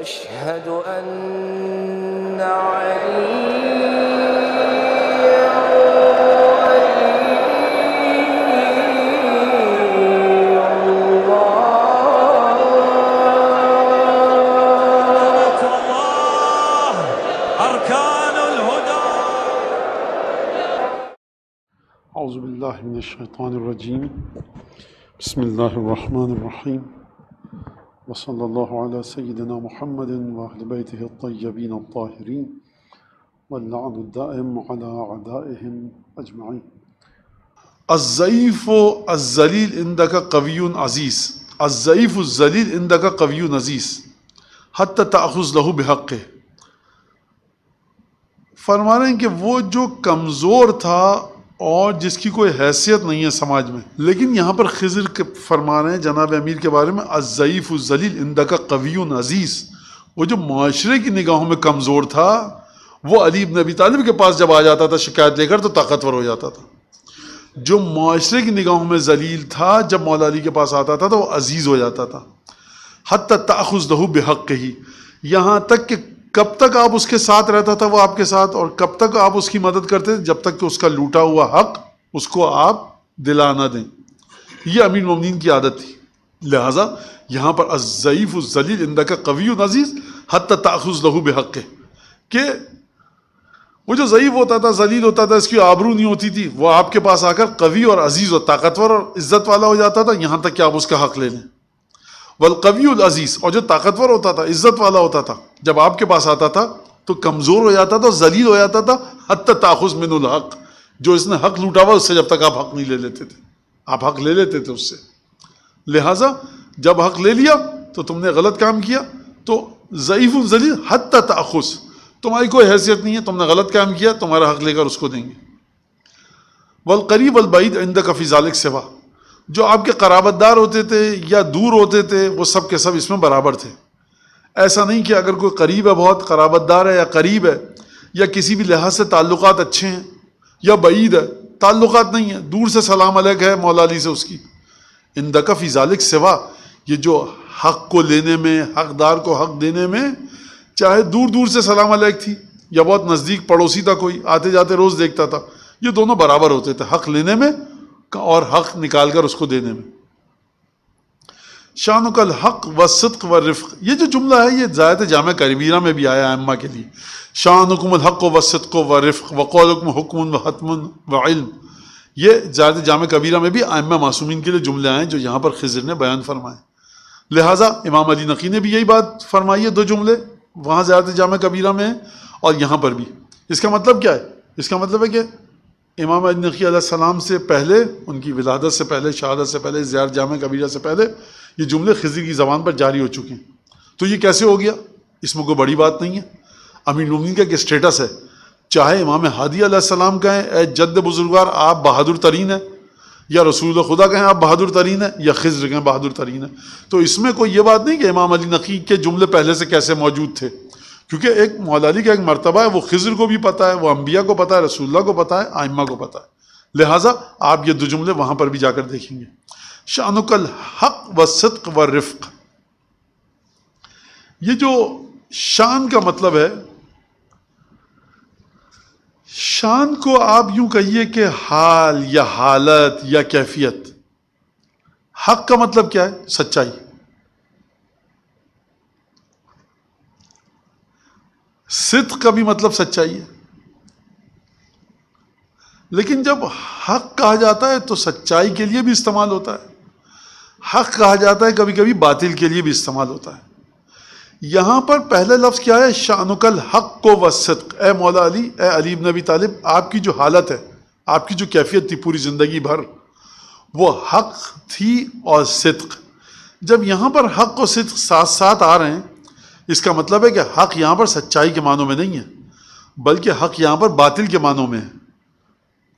أشهد أن عليا ولي الله أركان الهدى أعوذ بالله من الشيطان الرجيم بسم الله الرحمن الرحيم وصلى الله على سيدنا محمد وأهل بيته الطيبين الطاهرين واللعن الدائم على أعدائهم أجمعين الضعيف الذليل عندك قوي عزيز الضعيف الذليل عندك قوي عزيز حتى تأخذ له بحقه फरमा रहे हैं कि वो जो कमज़ोर था और जिसकी कोई हैसियत नहीं है समाज में लेकिन यहाँ पर खजर के फरमा रहे हैं जनाब अमीर के बारे में अज़ीफ़ जलील इंदा का कवी अजीज़ वो जो माशरे की निगाहों में कमज़ोर था वो अलीब नबी तालब के पास जब आ जाता था शिकायत लेकर तो ताकतवर हो जाता था जो माशरे की निगाहों में जलील था जब मौला अली के पास आता था तो वह अजीज़ हो जाता था हद हत दहू बेहक कही यहाँ तक कि कब तक आप उसके साथ रहता था वो आपके साथ और कब तक आप उसकी मदद करते थे जब तक कि उसका लूटा हुआ हक उसको आप दिला ना दें यह अमीन ममिन की आदत थी लिहाजा यहाँ पर अज़ीफ़ उज़लील इंदा का कवी नज़ीज़ हत ताखुज़ लहू बेहक है कि वो जो ज़यीफ़ होता था जलील होता था इसकी आबरू नहीं होती थी वह आपके पास आकर कवी और अजीज़ और ताकतवर और इज़्ज़त वाला हो जाता था यहाँ तक कि आप उसका हक ले लें वल कवी अजीज़ और जो ताकतवर होता था इज़्ज़त वाला होता था जब आपके पास आता था तो कमज़ोर हो जाता था जलील हो जाता था हद ताखुस मिनुल हक जो इसने हक लूटा हुआ उससे जब तक आप हक नहीं ले लेते थे आप हक ले लेते थे उससे लिहाजा जब हक ले लिया तो तुमने गलत काम किया तो ज़यीफ़ जलील हत ताखुस तुम्हारी कोई हैसियत नहीं है तुमने गलत काम किया तुम्हारा हक लेकर उसको देंगे वल करीब अलबईद इंद कफ़ी ज़ालिक सेवा जो आपके कराबतदार होते थे या दूर होते थे वो सब के सब इसमें बराबर थे ऐसा नहीं कि अगर कोई करीब है बहुत कराबतदार है या करीब है या किसी भी लिहाज से ताल्लुक अच्छे हैं या बईद है ताल्लुक नहीं है दूर से सलाम अलग है मौलाली से उसकी इन दका फ़िज़ालिक सिवा ये जो हक को लेने में हकदार को हक देने में चाहे दूर दूर से सलाम अलग थी या बहुत नज़दीक पड़ोसी था कोई आते जाते रोज़ देखता था ये दोनों बराबर होते थे हक लेने में और हक निकाल कर उसको देने में शान कल हक व सदक व रिफ़ ये जो जुमला है ये ज़ायद जाम करबीरा में भी आया अम्मा के लिए शान हुकुमल हक व सदक व रिफ़ वक़ौलकम हुक्म व हतम व इल्म ये ज़ायद जाम कबीरा में भी आम मासूमिन के लिए जुमले आए जो यहाँ पर खजर ने बयान फरमाए लिहाजा इमाम अली नकी ने भी यही बात फरमाई है दो जुमले वहाँ ज़्यादा जाम कबीरा में है और यहाँ पर भी इसका मतलब क्या है इसका मतलब है कि इमाम नकी सलाम से पहले उनकी विलादत से पहले शहादत से पहले ज़्यार जाम कबीरा से पहले ये जुमले खजी की ज़बान पर जारी हो चुके हैं तो ये कैसे हो गया इसमें कोई बड़ी बात नहीं है अमीन उमिन का एक स्टेटस है चाहे इमाम हादी सलाम कहें ए जद बुजुर्गार आप बहादुर तरीन है या रसूल खुदा कहें आप बहादुर तरीन है या ख़जर कहें बहादुर तरीन है तो इसमें कोई ये बात नहीं कि इमाम अली नकी के जुमले पहले से कैसे मौजूद थे क्योंकि एक मौलाली का एक मरतबा है वो खजर को भी पता है वो अम्बिया को पता है रसूल्ला को पता है आइमा को पता है लिहाजा आप ये दो जुमले वहाँ पर भी जाकर देखेंगे शानुकल हक व सदक व रिफ्क ये जो शान का मतलब है शान को आप यूं कहिए कि हाल या हालत या कैफियत हक का मतलब क्या है सच्चाई सिद्ध का भी मतलब सच्चाई है लेकिन जब हक कहा जाता है तो सच्चाई के लिए भी इस्तेमाल होता है हक कहा जाता है कभी कभी बातिल के लिए भी इस्तेमाल होता है यहाँ पर पहला लफ्ज़ क्या है शानुकल हक को वसत ए मौला अली ए अलीब नबी तालिब आपकी जो हालत है आपकी जो कैफियत थी पूरी ज़िंदगी भर वो हक थी और सिद्क जब यहाँ पर हक और सिद्क साथ साथ आ रहे हैं इसका मतलब है कि हक यहाँ पर सच्चाई के मानों में नहीं है बल्कि हक यहाँ पर बातिल के मानों में है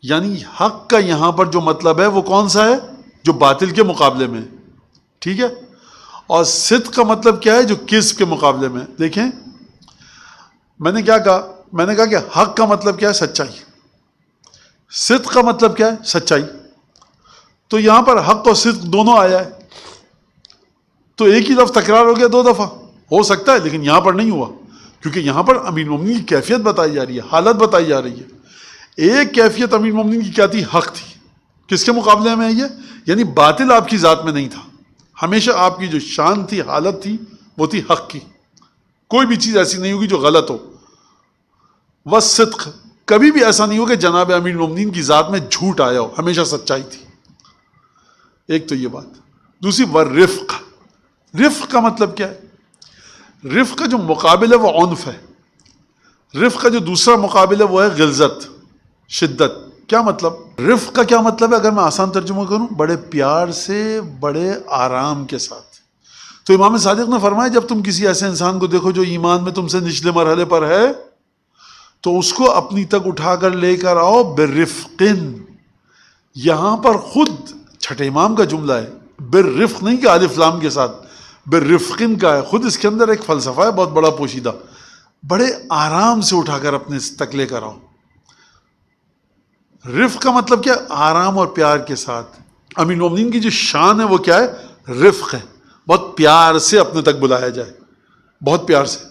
यानी हक का यहाँ पर जो मतलब है वो कौन सा है जो बातिल के मुकाबले में ठीक है और सिद्ध का मतलब क्या है जो किस्म के मुकाबले में देखें मैंने क्या कहा मैंने कहा कि हक का मतलब क्या है सच्चाई सिद्ध का मतलब क्या है सच्चाई तो यहाँ पर हक और सिद्ध दोनों आया है तो एक ही लफ्ज़ तकरार हो गया दो दफ़ा हो सकता है लेकिन यहाँ पर नहीं हुआ क्योंकि यहाँ पर अमीर ममनिन की कैफियत बताई जा रही है हालत बताई जा रही है एक कैफियत अमीर ममनिन की क्या थी हक थी किसके मुकाबले में आई है यानी बातिल आपकी ज़ात में नहीं था हमेशा आपकी जो शान थी हालत थी वो थी हक की कोई भी चीज़ ऐसी नहीं होगी जो गलत हो वह सिद्क कभी भी ऐसा नहीं हो कि जनाब अमीर ममनिन की ज़ात में झूठ आया हो हमेशा सच्चाई थी एक तो ये बात दूसरी व का रिफ का मतलब क्या है रिफ का जो मुकाबला है वह उनफ है रिफ का जो दूसरा मुकाबला है वह है गिलजत शिद्दत क्या मतलब रिफ का क्या मतलब है अगर मैं आसान तर्जुमा करूं बड़े प्यार से बड़े आराम के साथ तो इमाम सादिक ने फरमाया जब तुम किसी ऐसे इंसान को देखो जो ईमान में तुमसे निचले मरहले पर है तो उसको अपनी तक उठाकर लेकर आओ बिरफिन यहां पर खुद छठे इमाम का जुमला है बिरफ नहीं कि आलिफ्लाम के साथ बेरफ़िन का है ख़ुद इसके अंदर एक फ़लसफ़ा है बहुत बड़ा पोशीदा बड़े आराम से उठाकर अपने तक लेकर आओ रिफ का मतलब क्या आराम और प्यार के साथ अमीन उमदीन की जो शान है वो क्या है रिफ है बहुत प्यार से अपने तक बुलाया जाए बहुत प्यार से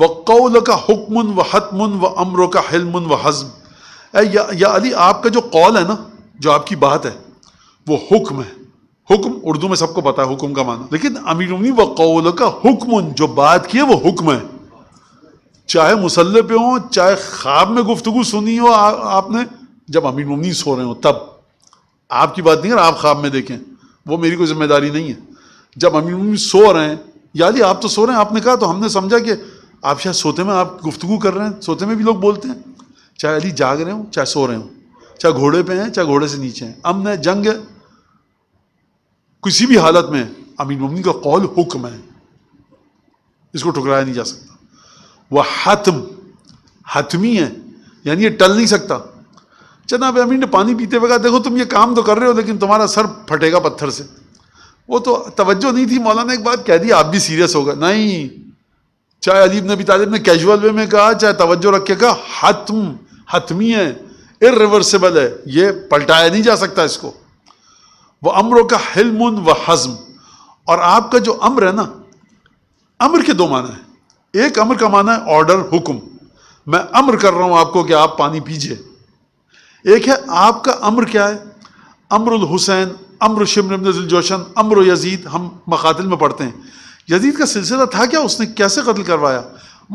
व कौल का हुक्मन व हतमन व अमर का हिलमन व हजम या, या अली आपका जो कौल है ना जो आपकी बात है वो हुक्म है हुक्म उर्दू में सबको पता है हुक्म का माना लेकिन अमीर अमीरुमी व कौल का हुक्म जो बात की है वो हुक्म है चाहे मुसल्ले पे हो चाहे ख्वाब में गुफ्तगु सुनी हो आ, आपने जब अमीर मुमनी सो रहे हो तब आपकी बात नहीं कर आप ख्वाब में देखें वो मेरी कोई जिम्मेदारी नहीं है जब अमीर मुमनी सो रहे हैं याद आप तो सो रहे हैं आपने कहा तो हमने समझा कि आप शायद सोते में आप गुफ्तु कर रहे हैं सोते में भी लोग बोलते हैं चाहे अली जाग रहे हो चाहे सो रहे हो चाहे घोड़े पे हैं चाहे घोड़े से नीचे हैं अमन है जंग है किसी भी हालत में अमीन ममनी का कौल हुक्म है इसको ठुकराया नहीं जा सकता वह हतम हतमी है यानी ये टल नहीं सकता जनाब अमीर ने पानी पीते हुए कहा देखो तुम ये काम तो कर रहे हो लेकिन तुम्हारा सर फटेगा पत्थर से वो तो तवज्जो नहीं थी मौलाना एक बात कह दी आप भी सीरियस होगा नहीं चाहे अलीब नबी तालिब ने कैजुअल वे में कहा चाहे तवज्जो रख के कहा हतम हतमी है इरिवर्सिबल है ये पलटाया नहीं जा सकता इसको वह अमरों का हिलमुन व हज़म और आपका जो अम्र है ना अम्र के दो माना है एक अम्र का माना है ऑर्डर हुक्म मैं अम्र कर रहा हूं आपको कि आप पानी पीजिए एक है आपका अम्र क्या है अमर हुसैन अम्र जोशन अम्र यजीद हम मकातिल में पढ़ते हैं यजीद का सिलसिला था क्या उसने कैसे कत्ल करवाया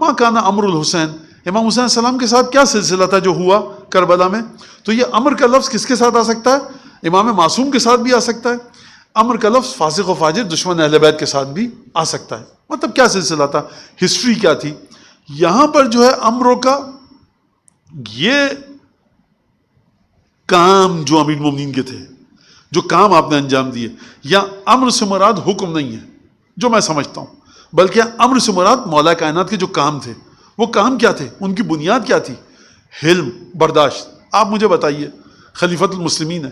माँ काना अमरुल हुसैन इमाम हुसैन सलाम के साथ क्या सिलसिला था जो हुआ करबला में तो ये अमर का लफ्ज़ किसके साथ आ सकता है इमाम मासूम के साथ भी आ सकता है अमर का लफ्ज़ फासिक व फाजिर दुश्मन अहलबैत के साथ भी आ सकता है मतलब क्या सिलसिला था हिस्ट्री क्या थी यहाँ पर जो है अमरों का ये काम जो अमीर ममनिन के थे जो काम आपने अंजाम दिए या अम्र से मुराद हुक्म नहीं है जो मैं समझता हूँ बल्कि अम्र से मुराद मौला कायनात के जो काम थे वो काम क्या थे उनकी बुनियाद क्या थी हिल्म बर्दाश्त आप मुझे बताइए खलीफतमसलिमिन है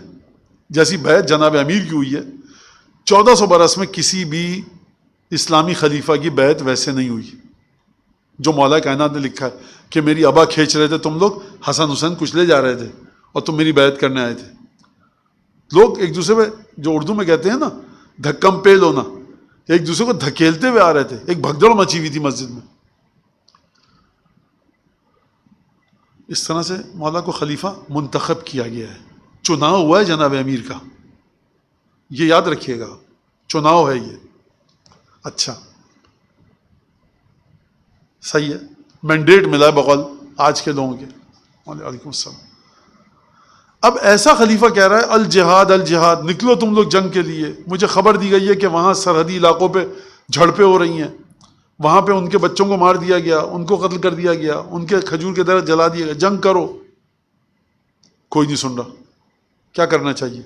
जैसी बैत जनाब अमीर की हुई है चौदह सौ बरस में किसी भी इस्लामी खलीफा की बैत वैसे नहीं हुई जो मौला कायनात ने लिखा है कि मेरी अबा खींच रहे थे तुम लोग हसन हुसैन कुछ ले जा रहे थे और तुम मेरी बैत करने आए थे लोग एक दूसरे में जो उर्दू में कहते हैं ना धक्कम पेल होना एक दूसरे को धकेलते हुए आ रहे थे एक भगदड़ मची हुई थी मस्जिद में इस तरह से मौला को खलीफा मुंतखब किया गया है चुनाव हुआ है जनाब अमीर का ये याद रखिएगा चुनाव है ये अच्छा सही है मैंडेट मिला है बगौल आज के लोगों के वालेकुम अब ऐसा खलीफा कह रहा है अल जिहाद अल जिहाद निकलो तुम लोग जंग के लिए मुझे खबर दी गई है कि वहाँ सरहदी इलाकों पे झड़पें हो रही हैं वहां पे उनके बच्चों को मार दिया गया उनको कत्ल कर दिया गया उनके खजूर के दर जला दिया गया जंग करो कोई नहीं सुन रहा क्या करना चाहिए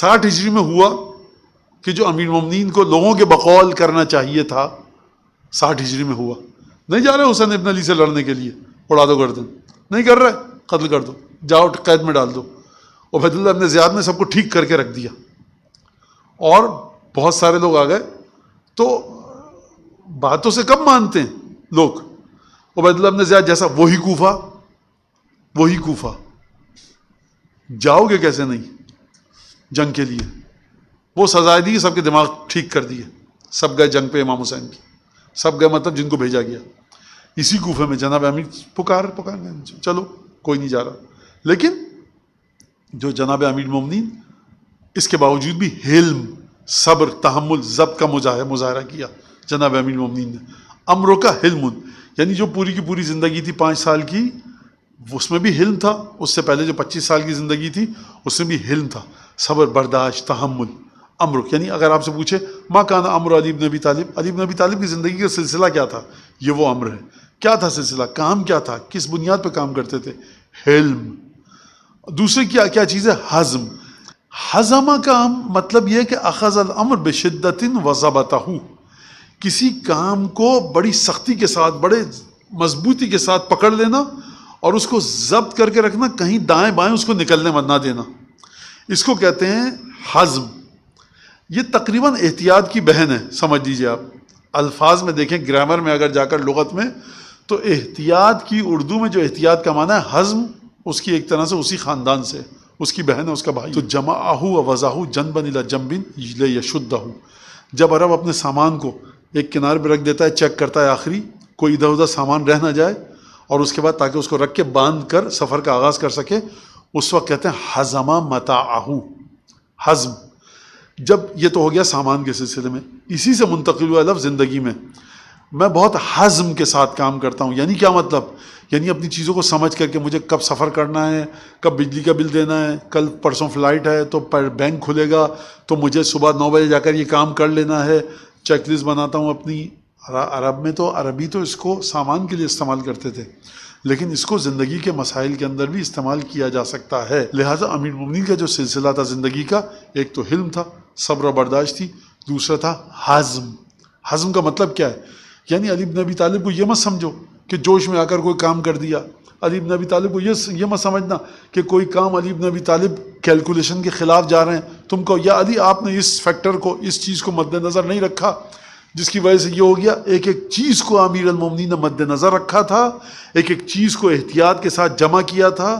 साठ हिजरी में हुआ कि जो अमीर ममदीन को लोगों के बकौल करना चाहिए था साठ हिजरी में हुआ नहीं जा रहे हुसैन इबन अली से लड़ने के लिए उड़ा दो गर्दन नहीं कर रहे कत्ल कर दो जाओ कैद में डाल दो उबैदुल्ला इबन ज्याद ने सबको ठीक करके रख दिया और बहुत सारे लोग आ गए तो बातों से कब मानते हैं लोग उबैदुल्ला इबन ज्याद जैसा वही कूफा वही कूफा जाओगे कैसे नहीं जंग के लिए वो सजाए दी सबके दिमाग ठीक कर दिए सब गए जंग पे इमाम हुसैन की सब गए मतलब जिनको भेजा गया इसी गुफे में जनाब अमीर पुकार पुकार चलो कोई नहीं जा रहा लेकिन जो जनाब अमीर मोमिन इसके बावजूद भी हिल्म सब्र तहमुल जब का मुजाह मुजाहरा किया जनाब अमीर मोमिन ने अमरों का हिल्म यानी जो पूरी की पूरी ज़िंदगी थी पाँच साल की उसमें भी हिल था उससे पहले जो 25 साल की ज़िंदगी थी उसमें भी हिल था सब्र बर्दाश्त तहमुल अमर यानी अगर आपसे पूछे माँ काना अमर अलीब नबी तालिब अलीब नबी तालिब की ज़िंदगी का सिलसिला क्या था ये वो अम्र है क्या था सिलसिला काम क्या था किस बुनियाद पर काम करते थे हिल्म दूसरी क्या क्या चीज़ है हज़म हज़मा का मतलब यह है कि अखज़ल अमर बशिद्दतिन वज़ाबता किसी काम को बड़ी सख्ती के साथ बड़े मजबूती के साथ पकड़ लेना और उसको जब्त करके रखना कहीं दाएं बाएं उसको निकलने मत ना देना इसको कहते हैं हज़म ये तकरीबन एहतियात की बहन है समझ लीजिए आप अल्फाज में देखें ग्रामर में अगर जाकर लगत में तो एहतियात की उर्दू में जो एहतियात का माना है हज़म उसकी एक तरह से उसी ख़ानदान से उसकी बहन है उसका भाई तो जमा आहू वज़ाहू जनबन इला जम्बिन यशुद्दाहू जब अरब अपने सामान को एक किनारे पर रख देता है चेक करता है आखिरी कोई इधर उधर सामान रह ना जाए और उसके बाद ताकि उसको रख के बांध कर सफ़र का आगाज़ कर सके उस वक्त कहते हैं हजमा मता आहू हजम जब ये तो हो गया सामान के सिलसिले में इसी से मुंतकिल हुआ लफ ज़िंदगी में मैं बहुत हज़म के साथ काम करता हूँ यानी क्या मतलब यानी अपनी चीज़ों को समझ करके मुझे कब सफ़र करना है कब बिजली का बिल देना है कल परसों फ़्लाइट है तो पर बैंक खुलेगा तो मुझे सुबह नौ बजे जाकर ये काम कर लेना है चेक लिस्ट बनाता हूँ अपनी अरब में तो अरबी तो इसको सामान के लिए इस्तेमाल करते थे लेकिन इसको ज़िंदगी के मसाइल के अंदर भी इस्तेमाल किया जा सकता है लिहाजा अमीर ममिन का जो सिलसिला था ज़िंदगी का एक तो हिल्म था सब्र बर्दाश्त थी दूसरा था हज़म हज़म का मतलब क्या है यानी अलीब नबी तालिब को यह मत समझो कि जोश में आकर कोई काम कर दिया अलीब नबी तालिब को यह यह मत समझना कि कोई काम अलीब नबी तालिब कैलकुलेशन के ख़िलाफ़ जा रहे हैं तुम कहो या अली आपने इस फैक्टर को इस चीज़ को मद्देनज़र नहीं रखा जिसकी वजह से ये हो गया एक एक चीज़ को आमिर अलमोमिन ने मद्दनज़र रखा था एक एक चीज़ को एहतियात के साथ जमा किया था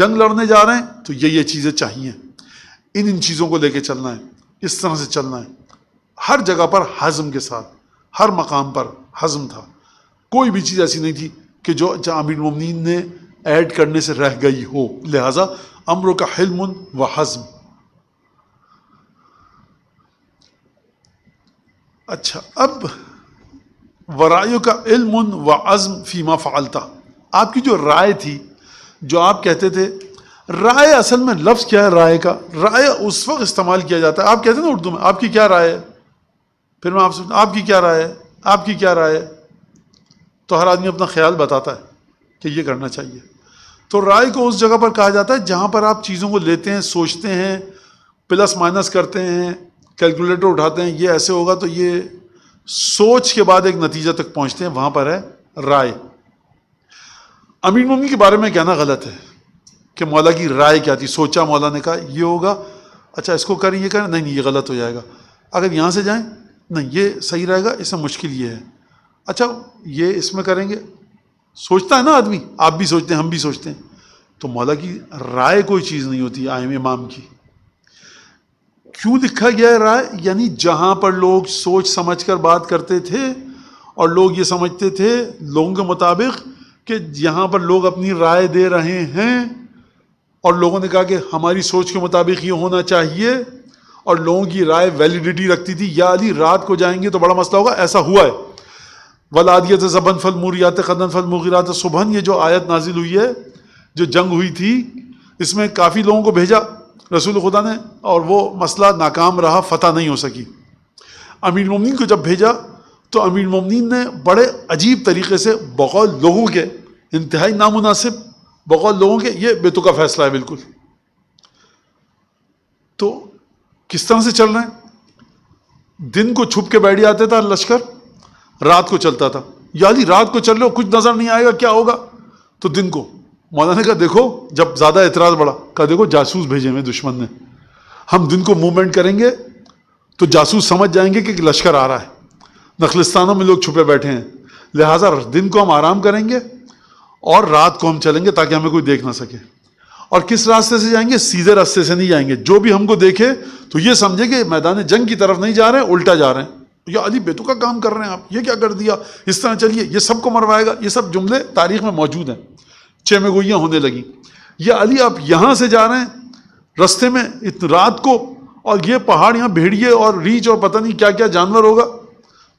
जंग लड़ने जा रहे हैं तो ये ये चीज़ें चाहिए इन इन चीज़ों को लेके चलना है इस तरह से चलना है हर जगह पर हज़म के साथ हर मकाम पर हज़म था कोई भी चीज़ ऐसी नहीं थी कि जो आमिर ममनिन ने ऐड करने से रह गई हो लिहाजा अमरों का हिलम व हज़म अच्छा अब वरायों का इल्म व अज़म फीमा फ़ालता आपकी जो राय थी जो आप कहते थे राय असल में लफ्ज़ क्या है राय का राय उस वक्त इस्तेमाल किया जाता है आप कहते ना उर्दू में आपकी क्या राय है फिर मैं आपसे आपकी क्या राय है आपकी क्या राय है तो हर आदमी अपना ख्याल बताता है कि ये करना चाहिए तो राय को उस जगह पर कहा जाता है जहाँ पर आप चीज़ों को लेते हैं सोचते हैं प्लस माइनस करते हैं कैलकुलेटर उठाते हैं ये ऐसे होगा तो ये सोच के बाद एक नतीजा तक पहुंचते हैं वहां पर है राय अमीन मोमिन के बारे में कहना गलत है कि मौला की राय क्या थी सोचा मौला ने कहा ये होगा अच्छा इसको कर ये कर नहीं नहीं ये गलत हो जाएगा अगर यहाँ से जाएं नहीं ये सही रहेगा इसमें मुश्किल ये है अच्छा ये इसमें करेंगे सोचता है ना आदमी आप भी सोचते हैं हम भी सोचते हैं तो मौला की राय कोई चीज़ नहीं होती आयम इमाम की क्यों लिखा गया राय यानी जहाँ पर लोग सोच समझ कर बात करते थे और लोग ये समझते थे लोगों के मुताबिक कि यहाँ पर लोग अपनी राय दे रहे हैं और लोगों ने कहा कि हमारी सोच के मुताबिक ये होना चाहिए और लोगों की राय वैलिडिटी रखती थी या अली रात को जाएंगे तो बड़ा मसला होगा ऐसा हुआ है वलादियत जबन फल मुरियात कदन फल मुगिरात सुबहन ये जो आयत नाजिल हुई है जो जंग हुई थी इसमें काफ़ी लोगों को भेजा रसूल खुदा ने और वो मसला नाकाम रहा फतह नहीं हो सकी अमीर ममनिन को जब भेजा तो अमीर ममनिन ने बड़े अजीब तरीके से बकौल लोगों के इंतहाई नामनासिब बकौल लोगों के ये बेतुका फैसला है बिल्कुल तो किस तरह से चल रहे हैं दिन को छुप के बैठ जाते था लश्कर रात को चलता था यानी रात को चल रहे हो कुछ नज़र नहीं आएगा क्या होगा तो दिन को मौलाना ने कहा देखो जब ज़्यादा एतराज़ बढ़ा कहा देखो जासूस भेजे हुए दुश्मन ने हम दिन को मूवमेंट करेंगे तो जासूस समझ जाएंगे कि लश्कर आ रहा है नखलिस्तानों में लोग छुपे बैठे हैं लिहाजा दिन को हम आराम करेंगे और रात को हम चलेंगे ताकि हमें कोई देख ना सके और किस रास्ते से जाएंगे सीधे रास्ते से नहीं जाएंगे जो भी हमको देखे तो ये समझे कि मैदान जंग की तरफ नहीं जा रहे उल्टा जा रहे हैं तो या अली बेतु का काम कर रहे हैं आप ये क्या कर दिया इस तरह चलिए ये सबको मरवाएगा ये सब जुमले तारीख में मौजूद हैं गोइयाँ होने लगी या अली आप यहाँ से जा रहे हैं रास्ते में इतनी रात को और ये पहाड़ यहाँ भेड़िए और रीच और पता नहीं क्या क्या जानवर होगा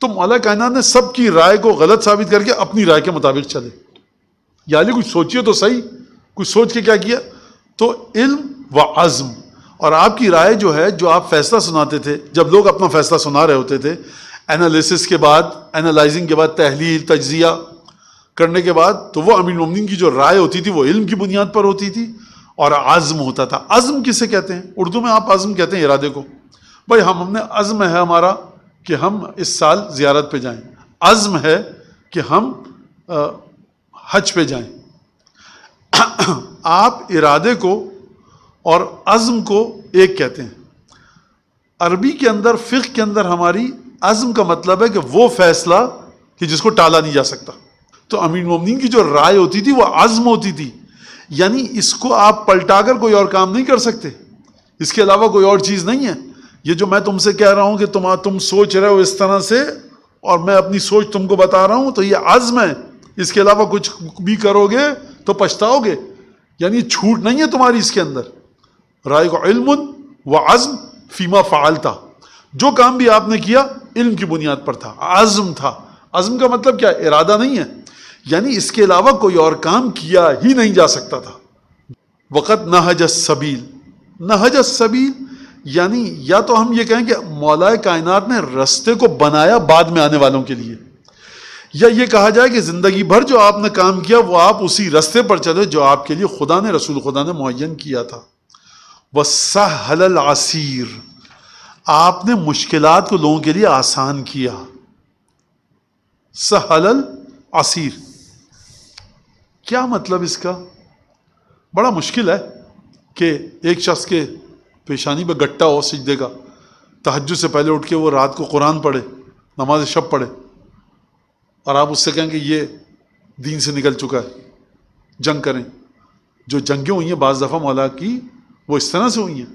तो मौला कायनात ने सबकी राय को गलत साबित करके अपनी राय के मुताबिक चले या अली कुछ सोचिए तो सही कुछ सोच के क्या किया तो इल्म व आज़म और आपकी राय जो है जो आप फैसला सुनाते थे जब लोग अपना फैसला सुना रहे होते थे एनालिसिस के बाद एनालाइजिंग के बाद तहलील तजिया करने के बाद तो वो अमीर उमदीन की जो राय होती थी वो इल्म की बुनियाद पर होती थी और आज़म होता था आज़म किसे कहते हैं उर्दू में आप आज़म कहते हैं इरादे को भाई हम हमने आज़म है हमारा कि हम इस साल ज़्यारत पे जाएं आज़म है कि हम आ, हज पे जाएं आप इरादे को और अज़म को एक कहते हैं अरबी के अंदर फ़िक के अंदर हमारी आज़म का मतलब है कि वो फ़ैसला कि जिसको टाला नहीं जा सकता तो अमीर मोमिन की जो राय होती थी वो आज़म होती थी यानी इसको आप पलटा कर कोई और काम नहीं कर सकते इसके अलावा कोई और चीज़ नहीं है ये जो मैं तुमसे कह रहा हूँ कि तुम तुम सोच रहे हो इस तरह से और मैं अपनी सोच तुमको बता रहा हूँ तो ये आज़म है इसके अलावा कुछ भी करोगे तो पछताओगे यानी छूट नहीं है तुम्हारी इसके अंदर राय को इल्म व आज़म फीमा फ़ालता जो काम भी आपने किया इल्म की बुनियाद पर था आज़म था आज़म का मतलब क्या इरादा नहीं है यानी इसके अलावा कोई और काम किया ही नहीं जा सकता था वक़्त नहज सबील नहज सबील यानी या तो हम ये कहें कि मौलाए कायनात ने रस्ते को बनाया बाद में आने वालों के लिए या ये कहा जाए कि ज़िंदगी भर जो आपने काम किया वो आप उसी रस्ते पर चले जो आपके लिए खुदा ने रसूल खुदा ने मुन किया था व सहल आसिर आपने मुश्किल को लोगों के लिए आसान किया सहल आसीर क्या मतलब इसका बड़ा मुश्किल है कि एक शख्स के पेशानी पर गट्टा हो सीख का तहज्जु से पहले उठ के वो रात को कुरान पढ़े नमाज शब पढ़े और आप उससे कहें कि ये दीन से निकल चुका है जंग करें जो जंगें हुई हैं बाज़ दफ़ा मौला की वो इस तरह से हुई हैं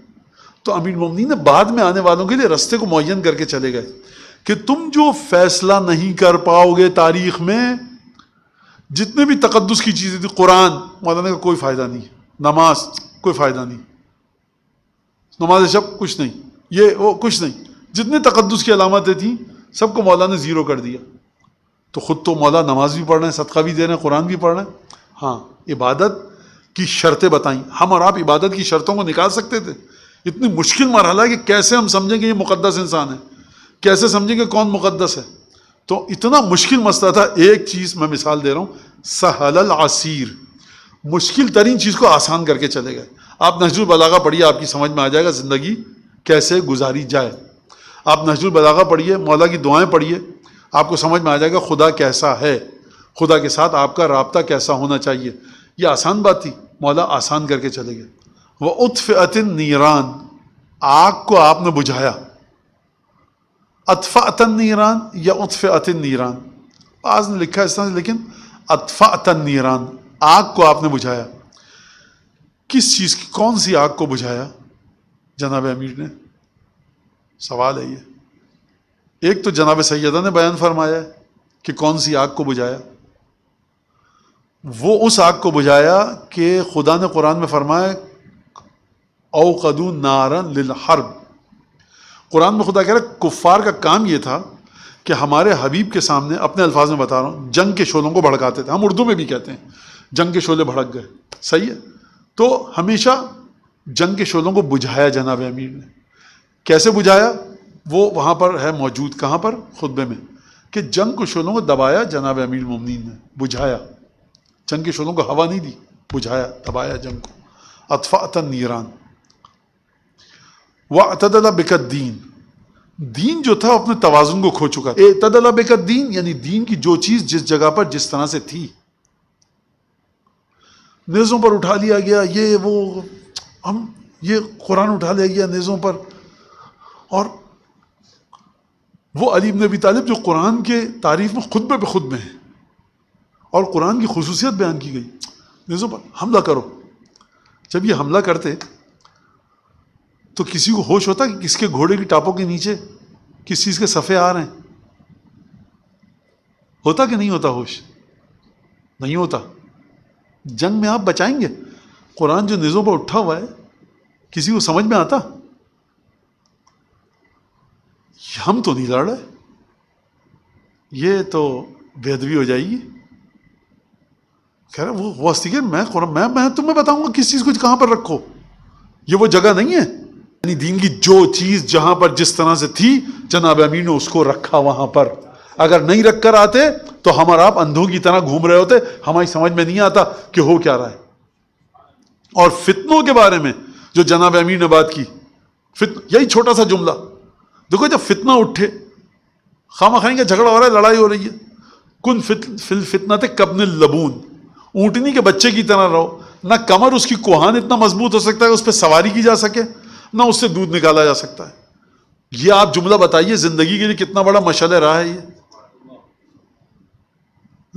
तो अमीर ममनी ने बाद में आने वालों के लिए रस्ते को मुन करके चले गए कि तुम जो फैसला नहीं कर पाओगे तारीख में जितने भी तकदस की चीज़ें थी कुरान मौलाना का कोई फ़ायदा नहीं नमाज कोई फ़ायदा नहीं नमाज शब कुछ नहीं ये वो कुछ नहीं जितने तकदस की अलामतें थी सबको मौलाना ने ज़ीरो कर दिया तो ख़ुद तो मौलाना नमाज भी पढ़ रहे हैं सदका भी दे रहे हैं कुरान भी पढ़ रहे हैं हाँ इबादत की शर्तें बताएं हम और आप इबादत की शर्तों को निकाल सकते थे इतनी मुश्किल मरहला है कि कैसे हम समझेंगे ये मुकदस इंसान है कैसे समझेंगे कौन मुकदस है तो इतना मुश्किल मसला था एक चीज़ मैं मिसाल दे रहा हूँ सहलल आसीर मुश्किल तरीन चीज़ को आसान करके चले गए आप नजरुल बलागा पढ़िए आपकी समझ में आ जाएगा ज़िंदगी कैसे गुजारी जाए आप नजरुल बलागा पढ़िए मौला की दुआएं पढ़िए आपको समझ में आ जाएगा खुदा कैसा है खुदा के साथ आपका रबता कैसा होना चाहिए यह आसान बात थी मौला आसान करके चले गए वह अतिन नीरान आग को आपने बुझाया अतफ़ातन नीरान या उत्फ़ातिन नीरान आज ने लिखा इस तरह से लेकिन अतफ़ातन नीरान आग को आपने बुझाया किस चीज़ की कौन सी आग को बुझाया जनाब अमीर ने सवाल है ये एक तो जनाब सैदा ने बयान फरमाया है कि कौन सी आग को बुझाया वो उस आग को बुझाया कि खुदा ने कुरान में फरमाया औ नारन लिल हर्ब कुरान में खुदा कह रहा कुफ़ार का काम ये था कि हमारे हबीब के सामने अपने अल्फाज में बता रहा हूँ जंग के शोलों को भड़काते थे हम उर्दू में भी कहते हैं जंग के शोले भड़क गए सही है तो हमेशा जंग के शोलों को बुझाया जनाब अमीर ने कैसे बुझाया वो वहाँ पर है मौजूद कहाँ पर खुतबे में कि जंग के शोलों को दबाया जनाब अमीर ममनिन ने बुझाया जंग के शोलों को हवा नहीं दी बुझाया दबाया जंग को अतफ़ातन नीरान व बेकद बेकद्दीन दीन जो था अपने तोज़ुन को खो चुका था तदला बेकद्दीन यानी दीन की जो चीज़ जिस जगह पर जिस तरह से थी नेज़ों पर उठा लिया गया ये वो हम ये कुरान उठा लिया गया नेज़ों पर और वो अलीब नबी अबी तालिब जो कुरान के तारीफ़ में खुद पे खुद में है और कुरान की खसूसियत बयान की गई नेज़ों पर हमला करो जब ये हमला करते तो किसी को होश होता कि किसके घोड़े की टापों के नीचे किस चीज़ के सफ़े आ रहे हैं होता कि नहीं होता होश नहीं होता जंग में आप बचाएंगे कुरान जो निज़ों पर उठा हुआ है किसी को समझ में आता हम तो नहीं लड़ रहे ये तो बेदबी हो जाएगी रहे वो वस्ती मैं मैं मैं तुम्हें बताऊंगा किस चीज़ को कहाँ पर रखो ये वो जगह नहीं है यानी दीन की जो चीज जहां पर जिस तरह से थी जनाब अमीन ने उसको रखा वहां पर अगर नहीं रखकर आते तो हमारे आप अंधों की तरह घूम रहे होते हमारी समझ में नहीं आता कि हो क्या रहा है और फितनों के बारे में जो जनाब अमीर ने बात की फित यही छोटा सा जुमला देखो जब फितना उठे खामा खाएंगे झगड़ा हो रहा है लड़ाई हो रही है कुन फित, फिल फितना थे कबन लबून ऊँटनी के बच्चे की तरह रहो ना कमर उसकी कुहान इतना मजबूत हो सकता है उस पर सवारी की जा सके ना उससे दूध निकाला जा सकता है ये आप जुमला बताइए जिंदगी के लिए कितना बड़ा मशल रहा है ये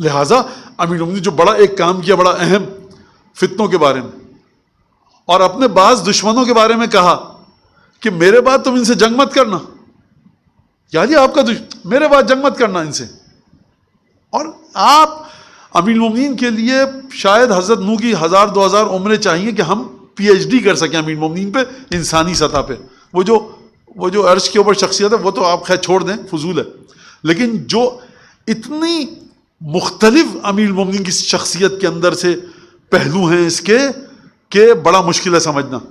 लिहाजा अमीर ने जो बड़ा एक काम किया बड़ा अहम फितनों के बारे में और अपने बाज दुश्मनों के बारे में कहा कि मेरे बाद तुम इनसे जंग मत करना यार ये आपका मेरे बाद जंग मत करना इनसे और आप अमीर उमीन के लिए शायद हजरत नू की हज़ार दो हज़ार उम्रें चाहिए कि हम पीएचडी कर सकें अमीन मोमिन पे इंसानी सतह पे वो जो वो जो अर्श के ऊपर शख्सियत है वो तो आप खैर छोड़ दें फजूल है लेकिन जो इतनी मुख्तलिफ अमीर मोमिन की शख्सियत के अंदर से पहलू हैं इसके के बड़ा मुश्किल है समझना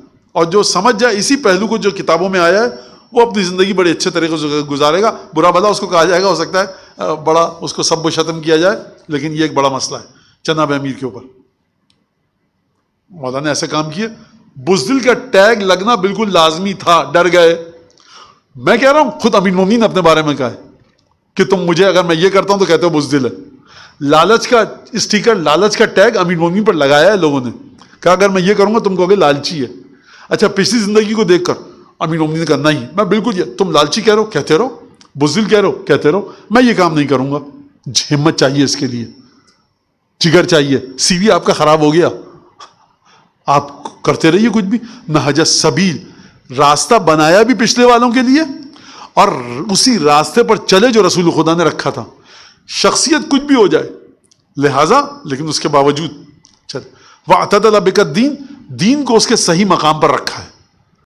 और जो समझ जाए इसी पहलू को जो किताबों में आया है वो अपनी ज़िंदगी बड़े अच्छे तरीके से गुजारेगा बुरा भला उसको कहा जाएगा हो सकता है बड़ा उसको सब शतम किया जाए लेकिन ये एक बड़ा मसला है चनाब अमीर के ऊपर मौलाना ऐसे काम किया बुजदिल का टैग लगना बिल्कुल लाजमी था डर गए मैं कह रहा हूं खुद अमीन मोमिन अपने बारे में कहा कि तुम मुझे अगर मैं ये करता हूं तो कहते हो बुजदिल है लालच का स्टिकर लालच का टैग अमीन मोमिन पर लगाया है लोगों ने कहा अगर मैं ये करूंगा तुम कहोगे लालची है अच्छा पिछली जिंदगी को देखकर अमीन मोमिन करना ही मैं बिल्कुल तुम लालची कह रहे हो कहते रहो बुजदिल कह रहे हो कहते रहो मैं ये काम नहीं करूंगा हिम्मत चाहिए इसके लिए जिगर चाहिए सीवी आपका खराब हो गया आप करते रहिए कुछ भी नहज सबील रास्ता बनाया भी पिछले वालों के लिए और उसी रास्ते पर चले जो रसूल खुदा ने रखा था शख्सियत कुछ भी हो जाए लिहाजा लेकिन उसके बावजूद चल वह अतदीन दीन को उसके सही मकाम पर रखा है